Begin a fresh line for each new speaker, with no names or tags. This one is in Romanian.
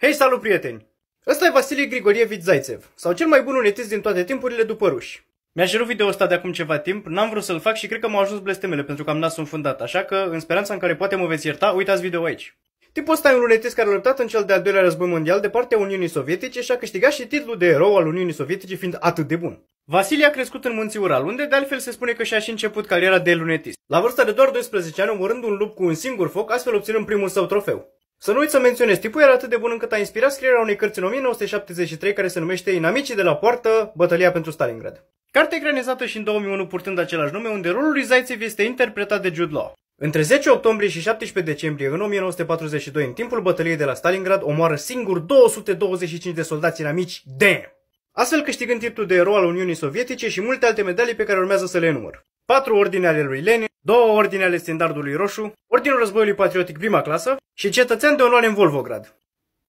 Hei, salut prieteni! Ăsta e Vasile Grigorievici Zaitsev, sau cel mai bun unetist din toate timpurile după ruși. Mi-a cerut video ăsta de acum ceva timp, n-am vrut să-l fac și cred că m-au ajuns blestemele pentru că am un înfundat, așa că, în speranța în care poate mă veți ierta, uitați video aici. Tipul ăsta e un unetist care a luptat în cel de-al doilea război mondial de partea Uniunii Sovietice și a câștigat și titlul de erou al Uniunii Sovietice fiind atât de bun. Vasile a crescut în Munții Ural, unde de altfel se spune că și-a și început cariera de lunetist. La vârsta de doar 12 ani, omorând un lup cu un singur foc, astfel obținând primul său trofeu. Să nu uit să menționez, tipul era atât de bun încât a inspirat scrierea unei cărți în 1973 care se numește Inamicii de la poartă, bătălia pentru Stalingrad. Carte ecranizată și în 2001 purtând același nume, unde rolul lui Zaitsev este interpretat de Jude Law. Între 10 octombrie și 17 decembrie în 1942, în timpul bătăliei de la Stalingrad, omoară singur 225 de soldați inamici. Damn! Astfel câștigând titlul de erou al Uniunii Sovietice și multe alte medalii pe care urmează să le număr patru ordine ale lui Lenin, două ordine ale standardului roșu, Ordinul Războiului Patriotic prima clasă și cetățean de onoare în Volvograd.